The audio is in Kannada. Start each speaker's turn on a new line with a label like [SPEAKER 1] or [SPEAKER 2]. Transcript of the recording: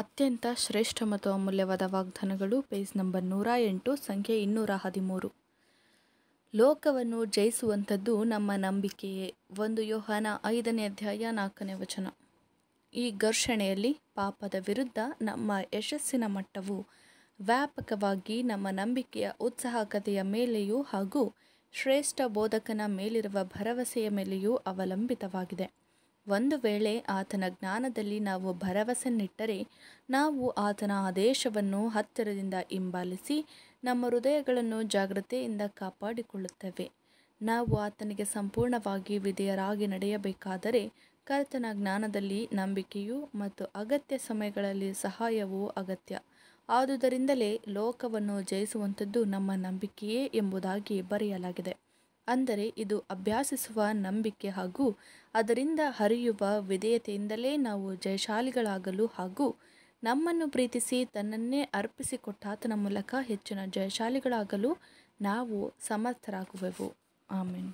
[SPEAKER 1] ಅತ್ಯಂತ ಶ್ರೇಷ್ಠ ಮತ್ತು ಅಮೂಲ್ಯವಾದ ವಾಗ್ದಾನಗಳು ಪೇಜ್ ನಂಬರ್ ನೂರ ಎಂಟು ಸಂಖ್ಯೆ ಇನ್ನೂರ ಹದಿಮೂರು ಲೋಕವನ್ನು ಜಯಿಸುವಂಥದ್ದು ನಮ್ಮ ನಂಬಿಕೆಯೇ ಒಂದು ಯೋಹಾನ ಐದನೇ ಅಧ್ಯಾಯ ನಾಲ್ಕನೇ ವಚನ ಈ ಘರ್ಷಣೆಯಲ್ಲಿ ಪಾಪದ ವಿರುದ್ಧ ನಮ್ಮ ಯಶಸ್ಸಿನ ಮಟ್ಟವು ವ್ಯಾಪಕವಾಗಿ ನಮ್ಮ ನಂಬಿಕೆಯ ಉತ್ಸಾಹಕತೆಯ ಮೇಲೆಯೂ ಹಾಗೂ ಶ್ರೇಷ್ಠ ಬೋಧಕನ ಮೇಲಿರುವ ಭರವಸೆಯ ಮೇಲೆಯೂ ಅವಲಂಬಿತವಾಗಿದೆ ಒಂದು ವೇಳೆ ಆತನ ಜ್ಞಾನದಲ್ಲಿ ನಾವು ಭರವಸೆ ನಿಟ್ಟರೆ ನಾವು ಆತನ ಆದೇಶವನ್ನು ಹತ್ತಿರದಿಂದ ಹಿಂಬಾಲಿಸಿ ನಮ್ಮ ಹೃದಯಗಳನ್ನು ಜಾಗ್ರತೆಯಿಂದ ಕಾಪಾಡಿಕೊಳ್ಳುತ್ತೇವೆ ನಾವು ಆತನಿಗೆ ಸಂಪೂರ್ಣವಾಗಿ ವಿಧೇಯರಾಗಿ ನಡೆಯಬೇಕಾದರೆ ಕರ್ತನ ಜ್ಞಾನದಲ್ಲಿ ನಂಬಿಕೆಯು ಮತ್ತು ಅಗತ್ಯ ಸಮಯಗಳಲ್ಲಿ ಸಹಾಯವೂ ಅಗತ್ಯ ಆದುದರಿಂದಲೇ ಲೋಕವನ್ನು ಜಯಿಸುವಂಥದ್ದು ನಮ್ಮ ನಂಬಿಕೆಯೇ ಎಂಬುದಾಗಿ ಬರೆಯಲಾಗಿದೆ ಅಂದರೆ ಇದು ಅಭ್ಯಾಸಿಸುವ ನಂಬಿಕೆ ಹಾಗೂ ಅದರಿಂದ ಹರಿಯುವ ವಿಧೇಯತೆಯಿಂದಲೇ ನಾವು ಜಯಶಾಲಿಗಳಾಗಲು ಹಾಗೂ ನಮ್ಮನ್ನು ಪ್ರೀತಿಸಿ ತನ್ನನ್ನೇ ಅರ್ಪಿಸಿಕೊಟ್ಟಾತನ ಮೂಲಕ ಹೆಚ್ಚಿನ ಜಯಶಾಲಿಗಳಾಗಲು ನಾವು ಸಮರ್ಥರಾಗುವೆವು ಆಮೇನ್